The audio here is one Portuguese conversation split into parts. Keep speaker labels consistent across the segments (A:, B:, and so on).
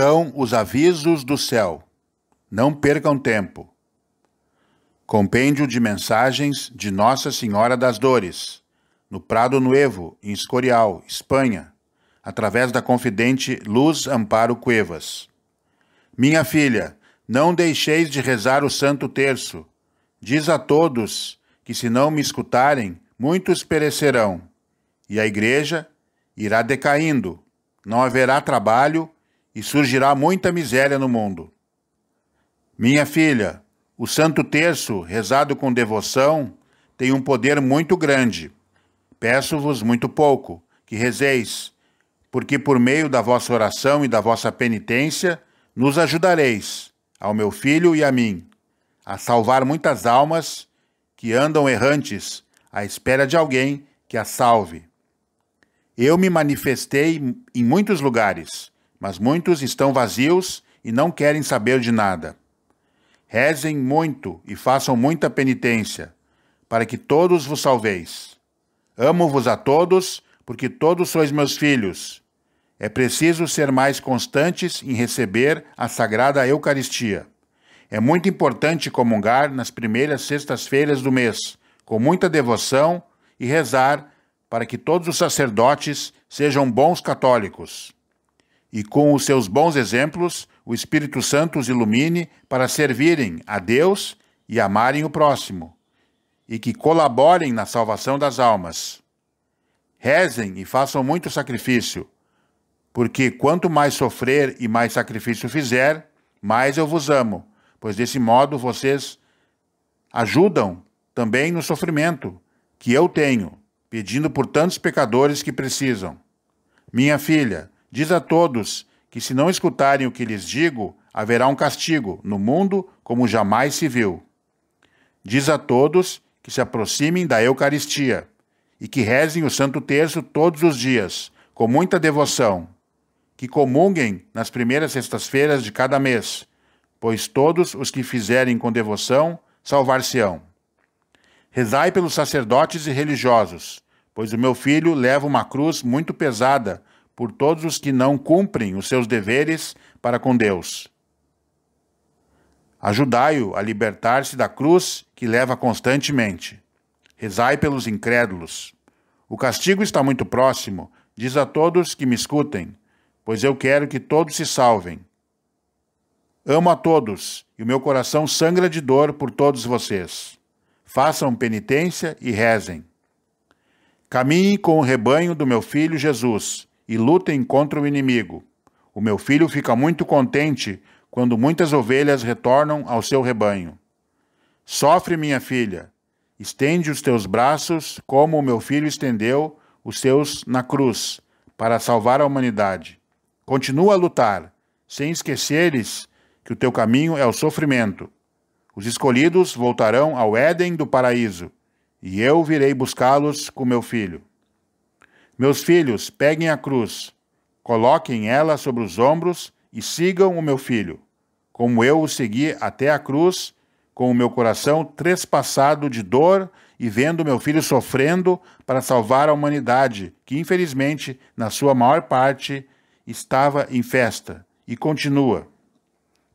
A: são os avisos do céu. Não percam tempo. Compêndio de mensagens de Nossa Senhora das Dores, no Prado Nuevo, em Escorial, Espanha, através da confidente Luz Amparo Cuevas. Minha filha, não deixeis de rezar o Santo Terço. Diz a todos que, se não me escutarem, muitos perecerão. E a igreja irá decaindo, não haverá trabalho e surgirá muita miséria no mundo. Minha filha, o Santo Terço, rezado com devoção, tem um poder muito grande. Peço-vos muito pouco, que rezeis, porque por meio da vossa oração e da vossa penitência nos ajudareis, ao meu filho e a mim, a salvar muitas almas que andam errantes à espera de alguém que a salve. Eu me manifestei em muitos lugares mas muitos estão vazios e não querem saber de nada. Rezem muito e façam muita penitência, para que todos vos salveis. Amo-vos a todos, porque todos sois meus filhos. É preciso ser mais constantes em receber a Sagrada Eucaristia. É muito importante comungar nas primeiras sextas-feiras do mês, com muita devoção e rezar para que todos os sacerdotes sejam bons católicos e com os seus bons exemplos, o Espírito Santo os ilumine para servirem a Deus e amarem o próximo, e que colaborem na salvação das almas. Rezem e façam muito sacrifício, porque quanto mais sofrer e mais sacrifício fizer, mais eu vos amo, pois desse modo vocês ajudam também no sofrimento que eu tenho, pedindo por tantos pecadores que precisam. Minha filha, Diz a todos que, se não escutarem o que lhes digo, haverá um castigo no mundo como jamais se viu. Diz a todos que se aproximem da Eucaristia e que rezem o Santo Terço todos os dias, com muita devoção. Que comunguem nas primeiras sextas-feiras de cada mês, pois todos os que fizerem com devoção salvar-se-ão. Rezai pelos sacerdotes e religiosos, pois o meu filho leva uma cruz muito pesada por todos os que não cumprem os seus deveres para com Deus. Ajudai-o a libertar-se da cruz que leva constantemente. Rezai pelos incrédulos. O castigo está muito próximo, diz a todos que me escutem, pois eu quero que todos se salvem. Amo a todos e o meu coração sangra de dor por todos vocês. Façam penitência e rezem. Caminhe com o rebanho do meu filho Jesus, e lutem contra o inimigo. O meu filho fica muito contente quando muitas ovelhas retornam ao seu rebanho. Sofre, minha filha, estende os teus braços como o meu filho estendeu os seus na cruz, para salvar a humanidade. Continua a lutar, sem esqueceres que o teu caminho é o sofrimento. Os escolhidos voltarão ao Éden do paraíso, e eu virei buscá-los com meu filho. Meus filhos, peguem a cruz, coloquem ela sobre os ombros e sigam o meu filho, como eu o segui até a cruz, com o meu coração trespassado de dor e vendo meu filho sofrendo para salvar a humanidade, que infelizmente, na sua maior parte, estava em festa. E continua: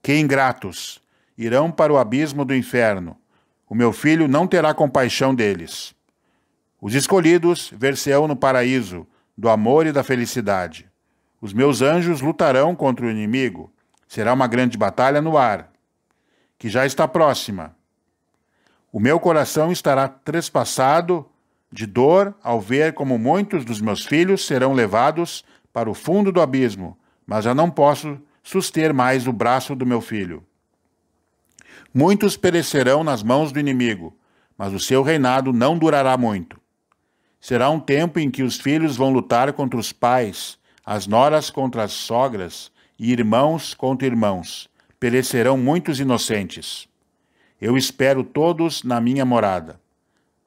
A: Que ingratos! Irão para o abismo do inferno. O meu filho não terá compaixão deles. Os escolhidos ver-se-ão no paraíso do amor e da felicidade. Os meus anjos lutarão contra o inimigo. Será uma grande batalha no ar, que já está próxima. O meu coração estará trespassado de dor ao ver como muitos dos meus filhos serão levados para o fundo do abismo, mas já não posso suster mais o braço do meu filho. Muitos perecerão nas mãos do inimigo, mas o seu reinado não durará muito. Será um tempo em que os filhos vão lutar contra os pais, as noras contra as sogras e irmãos contra irmãos. Perecerão muitos inocentes. Eu espero todos na minha morada.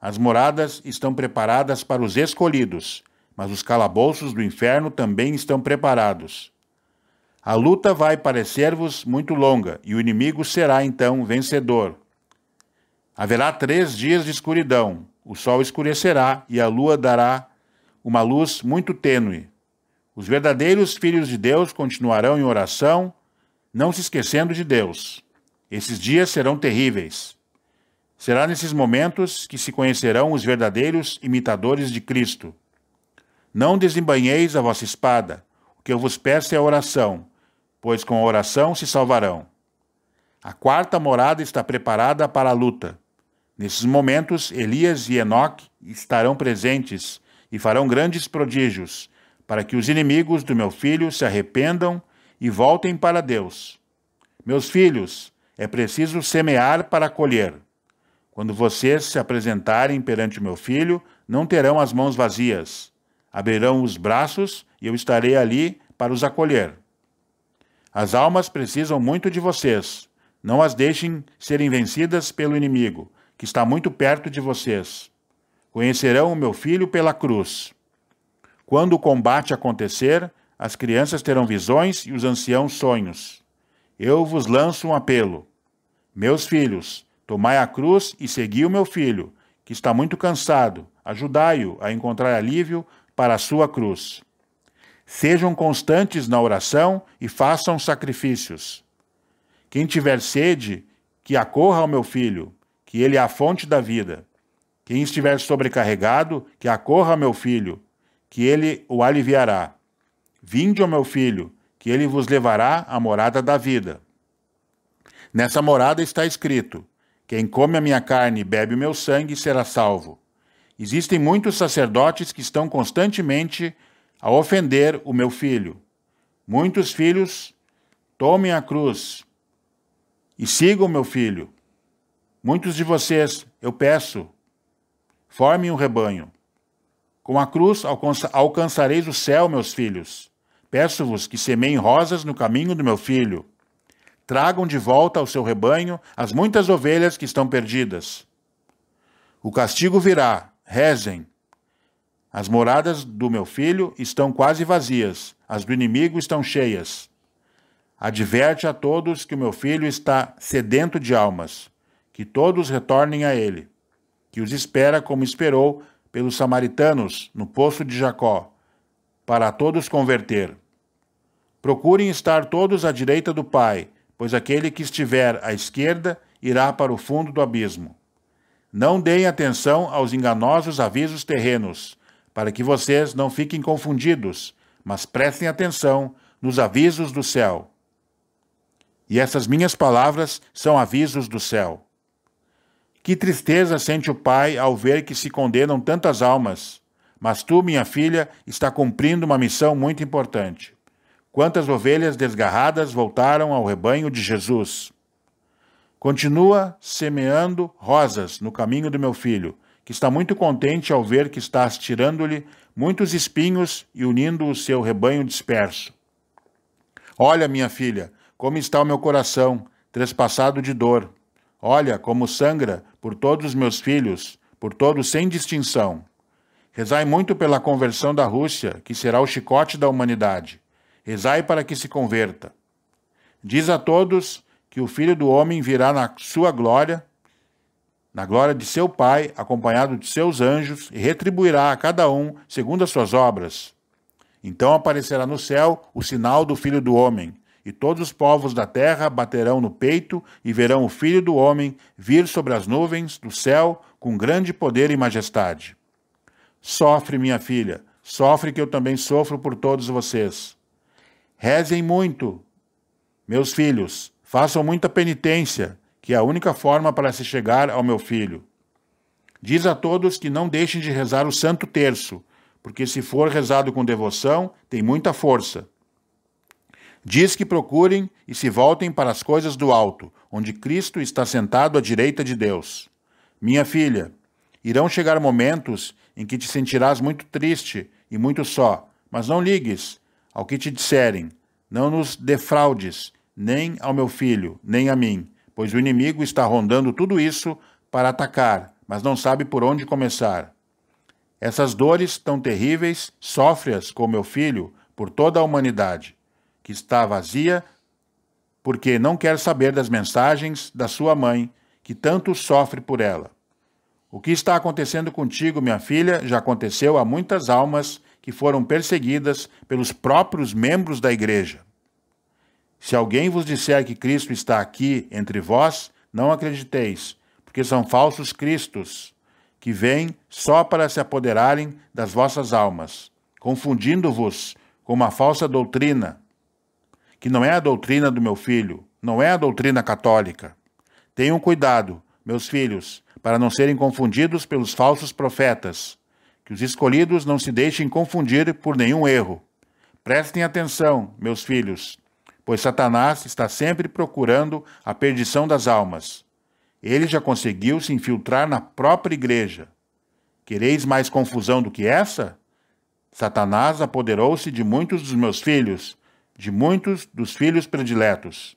A: As moradas estão preparadas para os escolhidos, mas os calabouços do inferno também estão preparados. A luta vai parecer-vos muito longa, e o inimigo será então vencedor. Haverá três dias de escuridão, o sol escurecerá e a lua dará uma luz muito tênue. Os verdadeiros filhos de Deus continuarão em oração, não se esquecendo de Deus. Esses dias serão terríveis. Será nesses momentos que se conhecerão os verdadeiros imitadores de Cristo. Não desembanheis a vossa espada, o que eu vos peço é a oração, pois com a oração se salvarão. A quarta morada está preparada para a luta. Nesses momentos, Elias e Enoque estarão presentes e farão grandes prodígios, para que os inimigos do meu filho se arrependam e voltem para Deus. Meus filhos, é preciso semear para colher. Quando vocês se apresentarem perante meu filho, não terão as mãos vazias. Abrirão os braços e eu estarei ali para os acolher. As almas precisam muito de vocês. Não as deixem serem vencidas pelo inimigo que está muito perto de vocês. Conhecerão o meu filho pela cruz. Quando o combate acontecer, as crianças terão visões e os anciãos sonhos. Eu vos lanço um apelo. Meus filhos, tomai a cruz e segui o meu filho, que está muito cansado. Ajudai-o a encontrar alívio para a sua cruz. Sejam constantes na oração e façam sacrifícios. Quem tiver sede, que acorra ao meu filho que ele é a fonte da vida. Quem estiver sobrecarregado, que acorra ao meu filho, que ele o aliviará. Vinde ao meu filho, que ele vos levará à morada da vida. Nessa morada está escrito: Quem come a minha carne e bebe o meu sangue será salvo. Existem muitos sacerdotes que estão constantemente a ofender o meu filho. Muitos filhos tomem a cruz e sigam o meu filho. Muitos de vocês, eu peço, formem um rebanho. Com a cruz alcançareis o céu, meus filhos. Peço-vos que semeiem rosas no caminho do meu filho. Tragam de volta ao seu rebanho as muitas ovelhas que estão perdidas. O castigo virá, rezem. As moradas do meu filho estão quase vazias, as do inimigo estão cheias. Adverte a todos que o meu filho está sedento de almas que todos retornem a ele, que os espera como esperou pelos samaritanos no poço de Jacó, para a todos converter. Procurem estar todos à direita do Pai, pois aquele que estiver à esquerda irá para o fundo do abismo. Não deem atenção aos enganosos avisos terrenos, para que vocês não fiquem confundidos, mas prestem atenção nos avisos do céu. E essas minhas palavras são avisos do céu. Que tristeza sente o pai ao ver que se condenam tantas almas. Mas tu, minha filha, está cumprindo uma missão muito importante. Quantas ovelhas desgarradas voltaram ao rebanho de Jesus? Continua semeando rosas no caminho do meu filho, que está muito contente ao ver que estás tirando-lhe muitos espinhos e unindo o seu rebanho disperso. Olha, minha filha, como está o meu coração, trespassado de dor. Olha como sangra por todos os meus filhos, por todos sem distinção. Rezai muito pela conversão da Rússia, que será o chicote da humanidade. Rezai para que se converta. Diz a todos que o Filho do Homem virá na sua glória, na glória de seu Pai, acompanhado de seus anjos, e retribuirá a cada um segundo as suas obras. Então aparecerá no céu o sinal do Filho do Homem e todos os povos da terra baterão no peito e verão o Filho do Homem vir sobre as nuvens do céu com grande poder e majestade. Sofre, minha filha, sofre que eu também sofro por todos vocês. Rezem muito, meus filhos, façam muita penitência, que é a única forma para se chegar ao meu filho. Diz a todos que não deixem de rezar o Santo Terço, porque se for rezado com devoção, tem muita força. Diz que procurem e se voltem para as coisas do alto, onde Cristo está sentado à direita de Deus. Minha filha, irão chegar momentos em que te sentirás muito triste e muito só, mas não ligues ao que te disserem. Não nos defraudes, nem ao meu filho, nem a mim, pois o inimigo está rondando tudo isso para atacar, mas não sabe por onde começar. Essas dores tão terríveis, sofre-as com meu filho por toda a humanidade que está vazia, porque não quer saber das mensagens da sua mãe, que tanto sofre por ela. O que está acontecendo contigo, minha filha, já aconteceu a muitas almas que foram perseguidas pelos próprios membros da igreja. Se alguém vos disser que Cristo está aqui entre vós, não acrediteis, porque são falsos cristos, que vêm só para se apoderarem das vossas almas, confundindo-vos com uma falsa doutrina, que não é a doutrina do meu filho, não é a doutrina católica. Tenham cuidado, meus filhos, para não serem confundidos pelos falsos profetas, que os escolhidos não se deixem confundir por nenhum erro. Prestem atenção, meus filhos, pois Satanás está sempre procurando a perdição das almas. Ele já conseguiu se infiltrar na própria igreja. Quereis mais confusão do que essa? Satanás apoderou-se de muitos dos meus filhos de muitos dos filhos prediletos.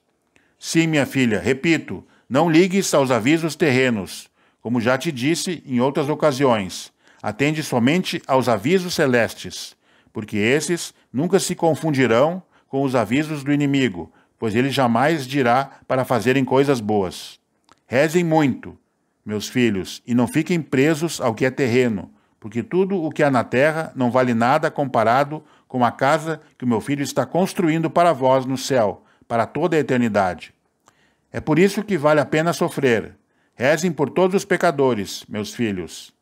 A: Sim, minha filha, repito, não ligues aos avisos terrenos. Como já te disse em outras ocasiões, atende somente aos avisos celestes, porque esses nunca se confundirão com os avisos do inimigo, pois ele jamais dirá para fazerem coisas boas. Rezem muito, meus filhos, e não fiquem presos ao que é terreno, porque tudo o que há na terra não vale nada comparado como a casa que o meu filho está construindo para vós no céu, para toda a eternidade. É por isso que vale a pena sofrer. Rezem por todos os pecadores, meus filhos.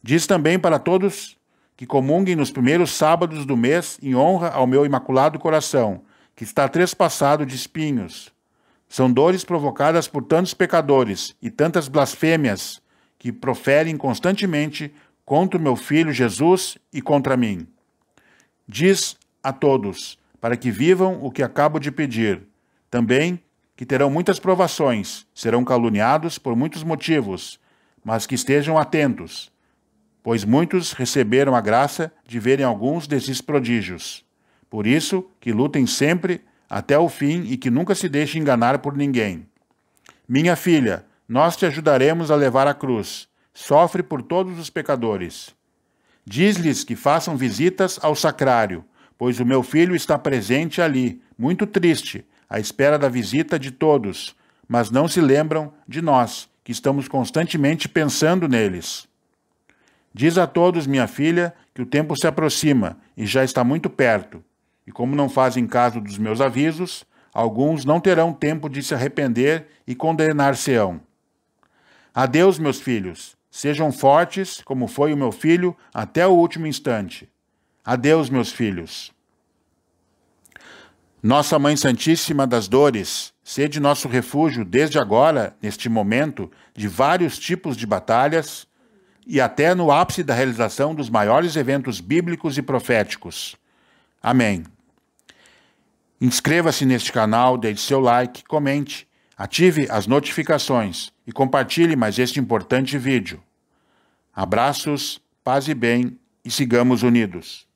A: Diz também para todos que comunguem nos primeiros sábados do mês em honra ao meu imaculado coração, que está trespassado de espinhos. São dores provocadas por tantos pecadores e tantas blasfêmias que proferem constantemente contra o meu filho Jesus e contra mim. Diz a todos, para que vivam o que acabo de pedir. Também que terão muitas provações, serão caluniados por muitos motivos, mas que estejam atentos, pois muitos receberam a graça de verem alguns desses prodígios. Por isso, que lutem sempre até o fim e que nunca se deixem enganar por ninguém. Minha filha, nós te ajudaremos a levar a cruz. Sofre por todos os pecadores. Diz-lhes que façam visitas ao sacrário, pois o meu filho está presente ali, muito triste, à espera da visita de todos, mas não se lembram de nós, que estamos constantemente pensando neles. Diz a todos, minha filha, que o tempo se aproxima e já está muito perto, e como não fazem caso dos meus avisos, alguns não terão tempo de se arrepender e condenar-se-ão. Adeus, meus filhos, Sejam fortes, como foi o meu filho, até o último instante. Adeus, meus filhos. Nossa Mãe Santíssima das Dores, sede nosso refúgio desde agora, neste momento, de vários tipos de batalhas e até no ápice da realização dos maiores eventos bíblicos e proféticos. Amém. Inscreva-se neste canal, deixe seu like, comente, ative as notificações e compartilhe mais este importante vídeo. Abraços, paz e bem e sigamos unidos.